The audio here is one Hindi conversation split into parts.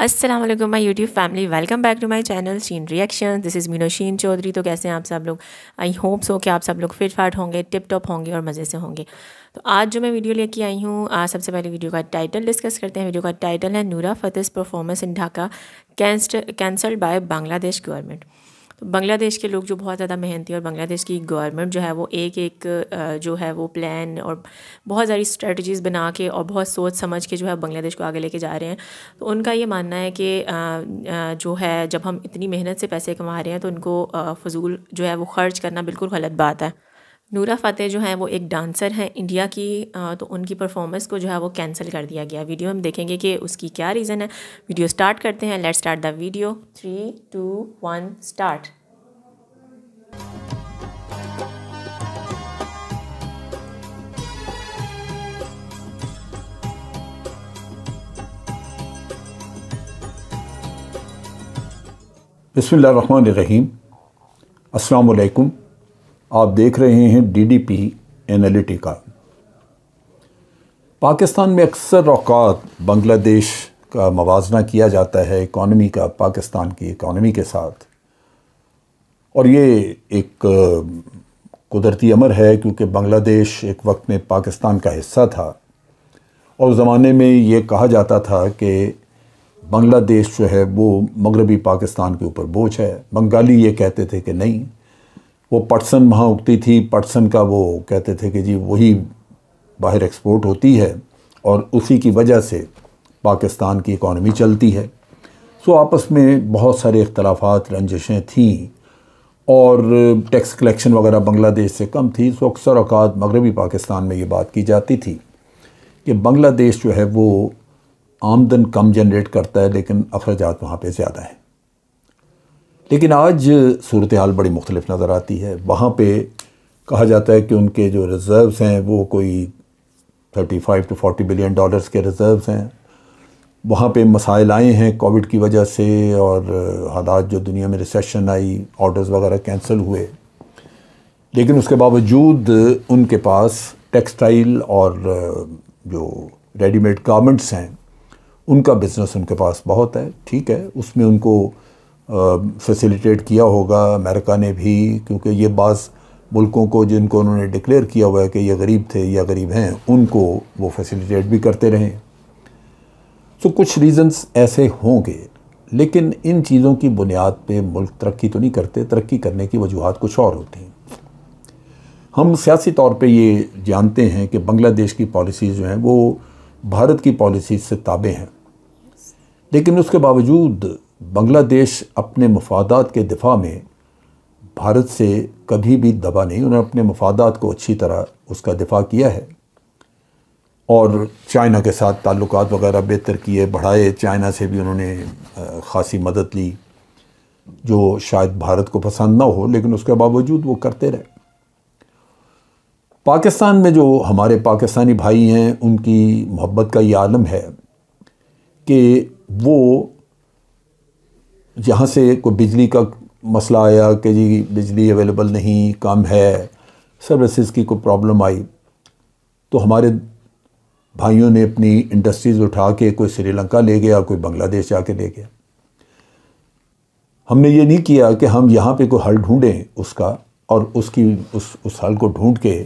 अस्सलाम वालेकुम my YouTube family welcome back to my channel Sheen reaction this is Meeno Sheen Chaudhary तो कैसे हैं आप सब लोग आई होप सो कि आप सब लोग फिट फाट होंगे टिप टॉप होंगे और मज़े से होंगे तो आज जो मैं वीडियो लेके आई हूँ सबसे पहले वीडियो का टाइटल डिस्कस करते हैं वीडियो का टाइटल है नूरा फतेस performance in Dhaka cancelled by Bangladesh government तो बांग्लादेश के लोग जो बहुत ज़्यादा मेहनती और बांग्लादेश की गवर्नमेंट जो है वो एक एक जो है वो प्लान और बहुत सारी स्ट्रेटजीज़ बना के और बहुत सोच समझ के जो है बांग्लादेश को आगे लेके जा रहे हैं तो उनका ये मानना है कि जो है जब हम इतनी मेहनत से पैसे कमा रहे हैं तो उनको फजूल जो है वो खर्च करना बिल्कुल गलत बात है नूरा फ़तेह जो है वो एक डांसर हैं इंडिया की तो उनकी परफॉर्मेंस को जो है वो कैंसिल कर दिया गया वीडियो हम देखेंगे कि उसकी क्या रीज़न है वीडियो स्टार्ट करते हैं let start the video three two one start बसमीम वालेकुम आप देख रहे हैं डीडीपी एनालिटिका पाकिस्तान में अक्सर अवकात बांग्लादेश का मवाजना किया जाता है इकॉनमी का पाकिस्तान की इकॉनमी के साथ और ये एक कुदरती अमर है क्योंकि बांग्लादेश एक वक्त में पाकिस्तान का हिस्सा था और ज़माने में ये कहा जाता था कि बांग्लादेश जो है वो मगरबी पाकिस्तान के ऊपर बोझ है बंगाली ये कहते थे कि नहीं वो पटसन वहाँ उगती थी पटसन का वो कहते थे कि जी वही बाहर एक्सपोर्ट होती है और उसी की वजह से पाकिस्तान की इकॉनमी चलती है सो आपस में बहुत सारे अख्तलाफा रंजिशें थीं और टैक्स कलेक्शन वगैरह बांग्लादेश से कम थी सो अक्सर अवत मगरबी पाकिस्तान में ये बात की जाती थी कि बांग्लादेश जो है वो आमदन कम जनरेट करता है लेकिन अखराज वहाँ पर ज़्यादा हैं लेकिन आज सूरत हाल बड़ी मुख्तलिफ नज़र आती है वहाँ पर कहा जाता है कि उनके जो रिज़र्व्स हैं वो कोई thirty five to forty billion dollars के रिज़र्व हैं वहाँ पर मसाइल आए हैं कोविड की वजह से और हालात जो दुनिया में रिसेशन आई ऑर्डर्स वगैरह कैंसिल हुए लेकिन उसके बावजूद उनके पास टेक्सटाइल और जो रेडीमेड गारमेंट्स हैं उनका बिज़नेस उनके पास बहुत है ठीक है उसमें उनको फैसिलिटेट किया होगा अमेरिका ने भी क्योंकि ये बास मुल्कों को जिनको उन्होंने डिक्लेयर किया हुआ है कि ये गरीब थे या गरीब हैं उनको वो फैसिलिटेट भी करते रहें तो कुछ रीज़न्स ऐसे होंगे लेकिन इन चीज़ों की बुनियाद पे मुल्क तरक्की तो नहीं करते तरक्की करने की वजूहत कुछ और होती हैं हम सियासी तौर पे ये जानते हैं कि बांग्लादेश की पॉलिसीज़ जो हैं वो भारत की पॉलिसीज़ से ताबे हैं लेकिन उसके बावजूद बांग्लादेश अपने मफादात के दिफा में भारत से कभी भी दबा नहीं उन्होंने अपने मफादात को अच्छी तरह उसका दिफा किया है और चाइना के साथ ताल्लुक वगैरह बेहतर किए बढ़ाए चाइना से भी उन्होंने ख़ासी मदद ली जो शायद भारत को पसंद ना हो लेकिन उसके बावजूद वो करते रहे पाकिस्तान में जो हमारे पाकिस्तानी भाई हैं उनकी मोहब्बत का ये आलम है कि वो जहाँ से कोई बिजली का मसला आया कि जी बिजली अवेलेबल नहीं कम है सर्विसेज की कोई प्रॉब्लम आई तो हमारे भाइयों ने अपनी इंडस्ट्रीज़ उठा के कोई श्रीलंका ले गया कोई बांग्लादेश जाके ले गया हमने ये नहीं किया कि हम यहाँ पे कोई हल ढूंढें उसका और उसकी उस उस हल को ढूंढ के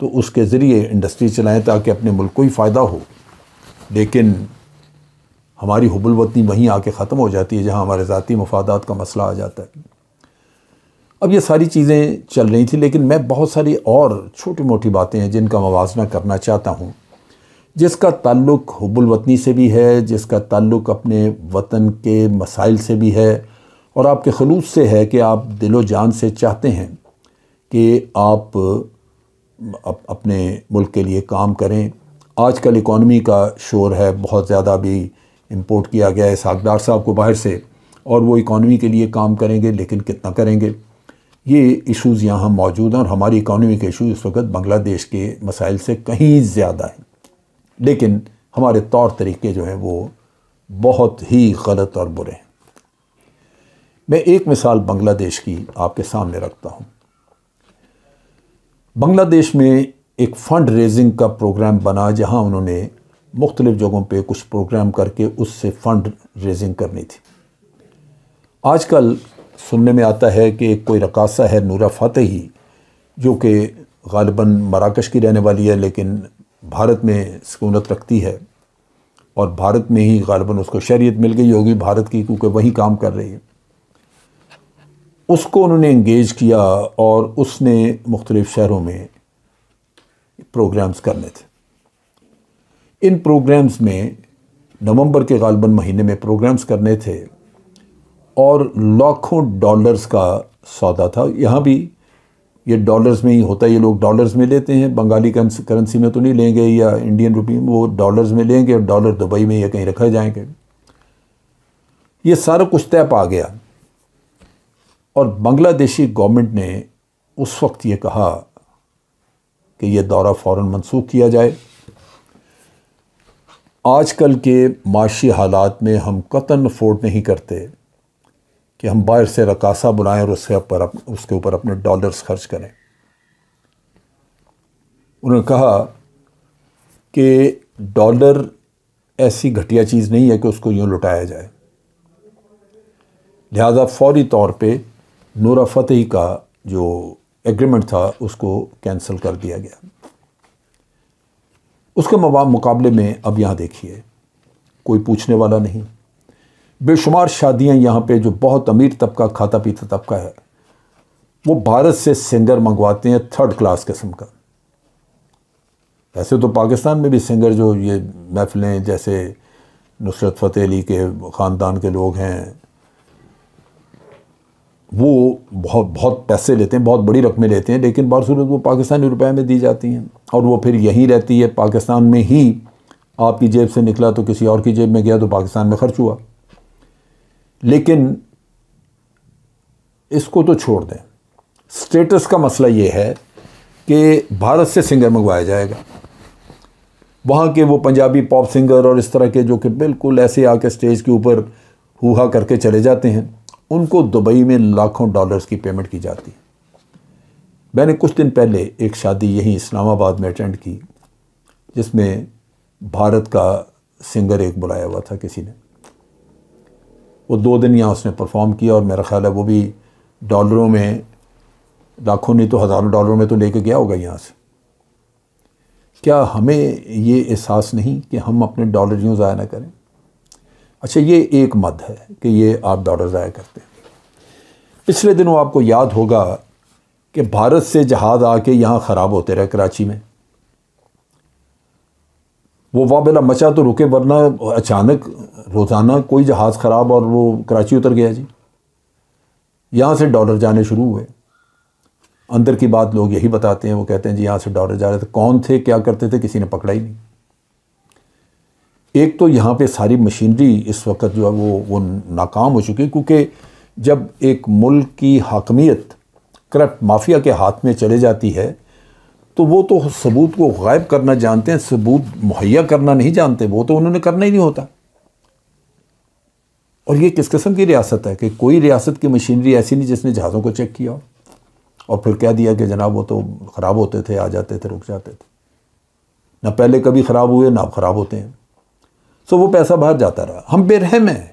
तो उसके ज़रिए इंडस्ट्री चलाएं ताकि अपने मुल्क को ही फ़ायदा हो लेकिन हमारी हबुल वतनी वहीं आके ख़त्म हो जाती है जहाँ हमारे ज़ाती मफादात का मसला आ जाता है अब ये सारी चीज़ें चल रही थी लेकिन मैं बहुत सारी और छोटी मोटी बातें हैं जिनका मवाजना करना चाहता हूँ जिसका ताल्लुक़ हबुल वतनी से भी है जिसका ताल्लुक़ अपने वतन के मसाइल से भी है और आपके खलूस से है कि आप दिलो जान से चाहते हैं कि आप अप, अपने मुल्क के लिए काम करें आजकल इकॉनमी का शोर है बहुत ज़्यादा भी इम्पोर्ट किया गया है सागदार साहब को बाहर से और वो इकानमी के लिए काम करेंगे लेकिन कितना करेंगे ये इशूज़ यहाँ मौजूद हैं और हमारी इकानमी के इशूज़ इस वक्त बांग्लादेश के मसाइल से कहीं ज़्यादा हैं लेकिन हमारे तौर तरीके जो हैं वो बहुत ही गलत और बुरे हैं मैं एक मिसाल बांग्लादेश की आपके सामने रखता हूँ बांग्लादेश में एक फ़ंड रेजिंग का प्रोग्राम बना जहाँ उन्होंने मुख्तलिफ़ जगहों पर कुछ प्रोग्राम करके उससे फ़ंड रेजिंग करनी थी आज कल सुनने में आता है कि कोई रकासा है नूरा फातही जो कि गालिबा मराकश की रहने वाली है लेकिन भारत में सकूनत रखती है और भारत में ही गालिबा उसको शरीयत मिल गई होगी भारत की क्योंकि वही काम कर रही है उसको उन्होंने इंगेज किया और उसने मुख्तलिफ़ शहरों में प्रोग्राम्स करने थे इन प्रोग्राम्स में नवंबर के गालबन महीने में प्रोग्राम्स करने थे और लाखों डॉलर्स का सौदा था यहाँ भी ये डॉलर्स में ही होता है ये लोग डॉलर्स में लेते हैं बंगाली करेंसी में तो नहीं लेंगे या इंडियन रुपी में वो डॉलर्स में लेंगे और डॉलर दुबई में या कहीं रखा जाएंगे ये सारा कुछ तय पा गया और बांग्लादेशी गवर्नमेंट ने उस वक्त ये कहा कि यह दौरा फ़ौर मनसूख किया जाए आजकल के माशी हालात में हम कतन अफोर्ड नहीं करते कि हम बाहर से रकासा बुलाएं और उसके ऊपर उसके ऊपर अपने डॉलर्स खर्च करें उन्होंने कहा कि डॉलर ऐसी घटिया चीज़ नहीं है कि उसको यूँ लुटाया जाए लिहाजा फौरी तौर पे नूरा फतेही का जो एग्रीमेंट था उसको कैंसिल कर दिया गया उसके मुकाबले में अब यहाँ देखिए कोई पूछने वाला नहीं बेशुमार शादियाँ यहाँ पे जो बहुत अमीर तबका खाता पीता तबका है वो भारत से सिंगर मंगवाते हैं थर्ड क्लास किस्म का ऐसे तो पाकिस्तान में भी सिंगर जो ये महफिलें जैसे नुसरत फ़तेह अली के ख़ानदान के लोग हैं वो बहुत बहुत पैसे लेते हैं बहुत बड़ी रकमें लेते हैं लेकिन बारसूरत वो पाकिस्तानी रुपए में दी जाती हैं और वो फिर यहीं रहती है पाकिस्तान में ही आपकी जेब से निकला तो किसी और की जेब में गया तो पाकिस्तान में खर्च हुआ लेकिन इसको तो छोड़ दें स्टेटस का मसला ये है कि भारत से सिंगर मंगवाया जाएगा वहाँ के वो पंजाबी पॉप सिंगर और इस तरह के जो कि बिल्कुल ऐसे आके स्टेज के ऊपर हुआ करके चले जाते हैं उनको दुबई में लाखों डॉलर्स की पेमेंट की जाती है मैंने कुछ दिन पहले एक शादी यहीं इस्लामाबाद में अटेंड की जिसमें भारत का सिंगर एक बुलाया हुआ था किसी ने वो दो दिन यहाँ उसने परफॉर्म किया और मेरा ख्याल है वो भी डॉलरों में लाखों नहीं तो हज़ारों डॉलरों में तो लेके गया होगा यहाँ से क्या हमें ये एहसास नहीं कि हम अपने डॉलर यूँ ज़ाया ना करें अच्छा ये एक मद है कि ये आप डॉलर ज़ाया करते हैं पिछले दिनों आपको याद होगा कि भारत से जहाज़ आके यहाँ ख़राब होते रहे कराची में वो वाबला मचा तो रुके वरना अचानक रोज़ाना कोई जहाज़ ख़राब और वो कराची उतर गया जी यहाँ से डॉलर जाने शुरू हुए अंदर की बात लोग यही बताते हैं वो कहते हैं जी यहाँ से डॉलर जा रहे थे कौन थे क्या करते थे किसी ने पकड़ा ही नहीं एक तो यहाँ पे सारी मशीनरी इस वक्त जो है वो वो नाकाम हो चुकी क्योंकि जब एक मुल्क की हाकमियत करप्ट माफिया के हाथ में चले जाती है तो वो तो सबूत को गायब करना जानते हैं सबूत मुहैया करना नहीं जानते वो तो उन्होंने करना ही नहीं होता और ये किस किस्म की रियासत है कि कोई रियासत की मशीनरी ऐसी नहीं जिसने जहाज़ों को चेक किया और फिर कह दिया कि जनाब वो तो ख़राब होते थे आ जाते थे रुक जाते थे ना पहले कभी ख़राब हुए ना अब ख़राब होते हैं सो वो पैसा बाहर जाता रहा हम बेरहम हैं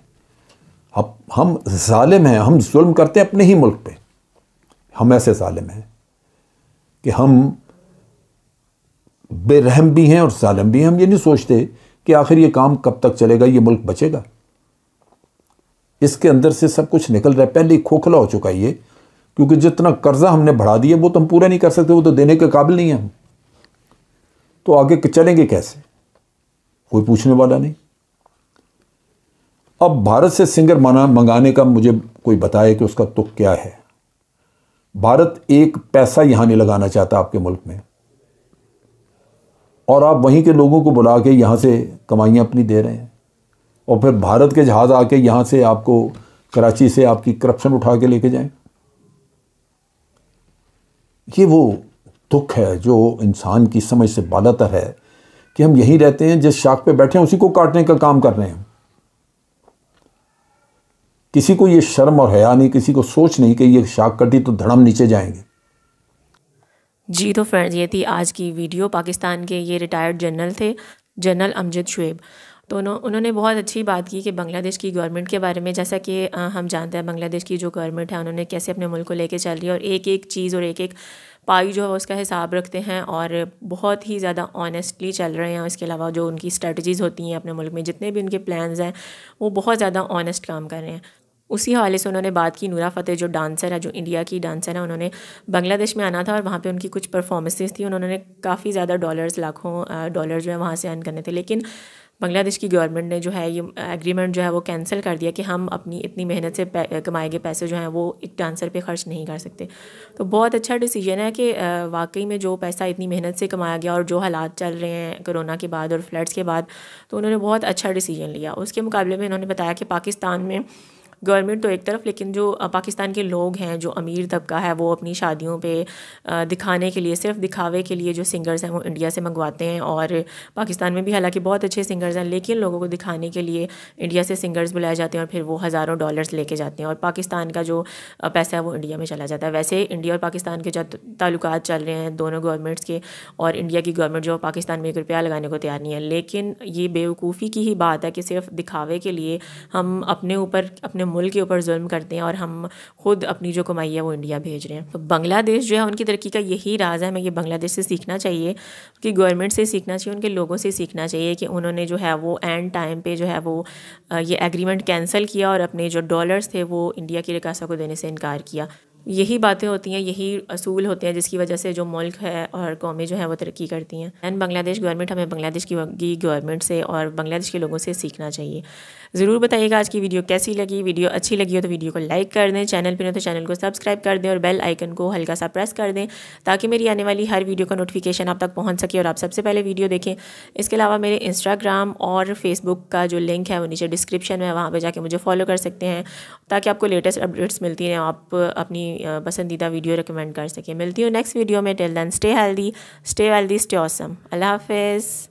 हम हम ालिम हैं हम जुल्म करते हैं अपने ही मुल्क पे हम ऐसे ालिम हैं कि हम बेरहम भी हैं और ालम भी हैं हम ये नहीं सोचते कि आखिर ये काम कब तक चलेगा ये मुल्क बचेगा इसके अंदर से सब कुछ निकल रहा है पहले ही खोखला हो चुका है ये क्योंकि जितना कर्जा हमने बढ़ा दिया वो तो हम पूरा नहीं कर सकते वो तो देने के काबिल नहीं है हम तो आगे चलेंगे कैसे कोई पूछने वाला नहीं अब भारत से सिंगर माना मंगाने का मुझे कोई बताए कि उसका तुक क्या है भारत एक पैसा यहाँ नहीं लगाना चाहता आपके मुल्क में और आप वहीं के लोगों को बुला के यहाँ से कमाइयाँ अपनी दे रहे हैं और फिर भारत के जहाज़ आके यहाँ से आपको कराची से आपकी करप्शन उठा के लेके जाएं ये वो दुख है जो इंसान की समझ से बालतर है कि हम यहीं रहते हैं जिस शाख पे बैठे हैं उसी को काटने का काम कर रहे हैं किसी को ये शर्म और हया नहीं किसी को सोच नहीं कि ये शाख कटी तो धड़म नीचे जाएंगे जी तो फ्रेंड्स ये थी आज की वीडियो पाकिस्तान के ये रिटायर्ड जनरल थे जनरल अमजद शुएब तो उन्होंने बहुत अच्छी बात की कि बांग्लादेश की गवर्नमेंट के बारे में जैसा कि हम जानते हैं बांग्लादेश की जो गवर्नमेंट है उन्होंने कैसे अपने मुल्क को लेके चल रही है और एक एक चीज़ और एक एक पाई जो है उसका हिसाब रखते हैं और बहुत ही ज़्यादा ऑनेस्टली चल रहे हैं इसके अलावा जो उनकी स्ट्रेटजीज़ होती हैं अपने मुल्क में जितने भी उनके प्लान्स हैं वो बहुत ज़्यादा ऑनेस्ट काम कर रहे हैं उसी हवाले से उन्होंने बात की नूरा फ़तेह जो डांसर है जो इंडिया की डांसर है उन्होंने बांग्लादेश में आना था और वहाँ पर उनकी कुछ परफॉर्मेंसेस थी उन्होंने काफ़ी ज़्यादा डॉलर्स लाखों डॉलर जो है वहाँ से अर्न करने थे लेकिन बांग्लादेश की गवर्नमेंट ने जो है ये एग्रीमेंट जो है वो कैंसिल कर दिया कि हम अपनी इतनी मेहनत से कमाए गए पैसे जो हैं वो एक डांसर पे खर्च नहीं कर सकते तो बहुत अच्छा डिसीजन है कि वाकई में जो पैसा इतनी मेहनत से कमाया गया और जो हालात चल रहे हैं कोरोना के बाद और फ्लड्स के बाद तो उन्होंने बहुत अच्छा डिसीजन लिया उसके मुकाबले में इन्होंने बताया कि पाकिस्तान में गवर्नमेंट तो एक तरफ लेकिन जो पाकिस्तान के लोग हैं जो अमीर तबका है वो अपनी शादियों पे दिखाने के लिए सिर्फ दिखावे के लिए जो सिंगर्स हैं वो इंडिया से मंगवाते हैं और पाकिस्तान में भी हालांकि बहुत अच्छे सिंगर्स हैं लेकिन लोगों को दिखाने के लिए इंडिया से सिंगर्स बुलाए जाते हैं और फिर वो हज़ारों डॉलर्स लेके जाते हैं और पाकिस्तान का जो पैसा है वो इंडिया में चला जाता है वैसे इंडिया और पाकिस्तान के जो ताल्लुक चल रहे हैं दोनों गवर्नमेंट्स के और इंडिया की गवर्नमेंट जो पाकिस्तान में एक रुपया लगाने को तैयार नहीं है लेकिन ये बेवकूफ़ी की ही बात है कि सिर्फ दिखावे के लिए हम अपने ऊपर अपने मुल्क के ऊपर जुल्म करते हैं और हम खुद अपनी जो कमाई है वो इंडिया भेज रहे हैं तो बांग्लादेश जो है उनकी तरक्की का यही राज है हमें ये बांग्लादेश से सीखना चाहिए कि गवर्नमेंट से सीखना चाहिए उनके लोगों से सीखना चाहिए कि उन्होंने जो है वो एंड टाइम पर जो है वो ये एग्रीमेंट कैंसिल किया और अपने जो डॉलर्स थे वो इंडिया की रिकासा को देने से इनकार किया यही बातें होती हैं यही असूल होते हैं जिसकी वजह से जो मुल्क है और कौमें जो हैं वो तरक्की करती हैं एंड बांग्लादेश गवर्नमेंट हमें बांग्लादेश की गवर्नमेंट से और बांग्लादेश के लोगों से सीखना चाहिए ज़रूर बताइएगा आज की वीडियो कैसी लगी वीडियो अच्छी लगी हो तो वीडियो को लाइक कर दें चैनल पर ना तो चैनल को सब्सक्राइब कर दें और बेल आइकन को हल्का सा प्रेस कर दें ताकि मेरी आने वाली हर वीडियो का नोटिफिकेशन आप तक पहुँच सके और आप सबसे पहले वीडियो देखें इसके अलावा मेरे इंस्टाग्राम और फेसबुक का जो लिंक है वो नीचे डिस्क्रिप्शन में वहाँ पर जाके मुझे फॉलो कर सकते हैं ताकि आपको लेटेस्ट अपडेट्स मिलती हैं आप अपनी पसंदीदा वीडियो रिकमेंड कर सके मिलती हूँ नेक्स्ट वीडियो में till then stay healthy stay wealthy stay awesome Allah हाफिज़